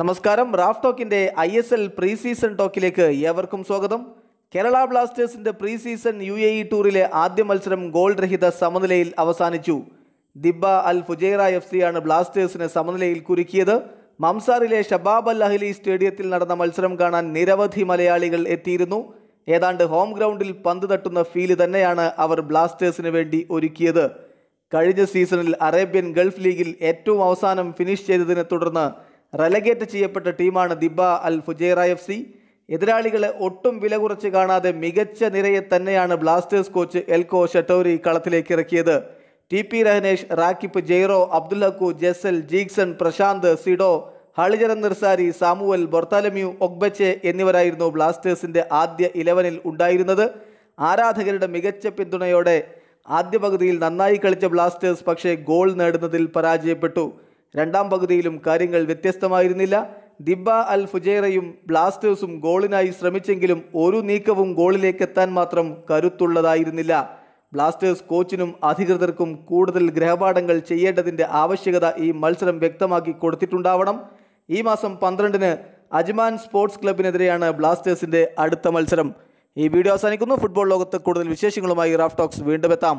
നമസ്കാരം റാഫ് ടോക്കിന്റെ I S L pre season ടോക്കിലേക്ക് ഏവർക്കും സ്വാഗതം കേരള ബ്ലാസ്റ്റേഴ്സിന്റെ pre season U A E ടൂറിലെ ആദ്യ മത്സരം ഗോൾ രഹിത സമനിലയിൽ അവസാനിച്ചു ദിബ അൽ ഫുജൈറ എഫ് സിയാണ് ബ്ലാസ്റ്റേഴ്സിനെ സമനിലയിൽ കുരുക്കിയത് മംസാറിലെ ഷബാബ് അൽ അഹ്ലി സ്റ്റേഡിയത്തിൽ നടന്ന മത്സരം കാണാൻ നിരവധി മലയാളികൾ എത്തിയിരുന്നു ഏതാണ്ട് ഹോം ഗ്രൗണ്ടിൽ പന്ത് തട്ടുന്ന ഫീല് തന്നെയാണ് അവർ ബ്ലാസ്റ്റേഴ്സിന് വേണ്ടി ഒരുക്കിയത് കഴിഞ്ഞ സീസണിൽ അറേബ്യൻ ഗൾഫ് ലീഗിൽ ഏറ്റവും അവസാനം ഫിനിഷ് ചെയ്തതിനെ തുടർന്ന് റെലഗേറ്റ് ചെയ്യപ്പെട്ട ടീമാണ് Dibba Al Fujairah F C എതിരാളികളെ ഒട്ടും വില കുറച്ച് കാണാതെ മികച്ച നിരയെ തന്നെയാണ് ബ്ലാസ്റ്റേഴ്സ് കോച്ച് എൽകോ ഷട്ടോരി കളത്തിലേക്ക് ഇറക്കിയത് T P Rahenesh Rakip Jairo Abdul Hakku Jessel Jeakson Prasanth Cido Halicharan Narzary Samuel Bartholomew Ogbeche എന്നിവരായിരുന്നു ബ്ലാസ്റ്റേഴ്സിന്റെ ആദ്യ ഇലവനിൽ ഉണ്ടായിരുന്നത് ആരാധകരുടെ മികച്ച പിന്തുണയോടെ ആദ്യ പകുതിയിൽ നന്നായി കളിച്ച ബ്ലാസ്റ്റേഴ്സ് പക്ഷേ ഗോൾ നേടുന്നതിൽ പരാജയപ്പെട്ടു രണ്ടാം പകുതിയിലും കാര്യങ്ങൾ വ്യത്യസ്തമായിരുന്നില്ല ദിബ അൽ ഫുജേറയും ബ്ലാസ്റ്റേഴ്സും ഗോളിനായി ശ്രമിച്ചെങ്കിലും ഒരു നീക്കവും ഗോളിലേക്ക് എത്താൻ മാത്രം കരുത്തുള്ളതായിരുന്നില്ല ബ്ലാസ്റ്റേഴ്സ് കോച്ചിനും അധികൃതർക്കും കൂടുതൽ ഗ്രഹപാഠങ്ങൾ ചെയ്യേണ്ടതിൻ്റെ ആവശ്യകത ഈ മത്സരം വ്യക്തമാക്കി കൊടുത്തിട്ടുണ്ടാവണം ഈ മാസം പന്ത്രണ്ടിന് അജ്മാൻ സ്പോർട്സ് ക്ലബിനെതിരെയാണ് ബ്ലാസ്റ്റേഴ്സിൻ്റെ അടുത്ത മത്സരം ഈ വീഡിയോ അവസാനിക്കുന്നു ഫുട്ബോൾ ലോകത്ത് കൂടുതൽ വിശേഷങ്ങളുമായി റാഫ് ടോക്സ് വീണ്ടും എത്താം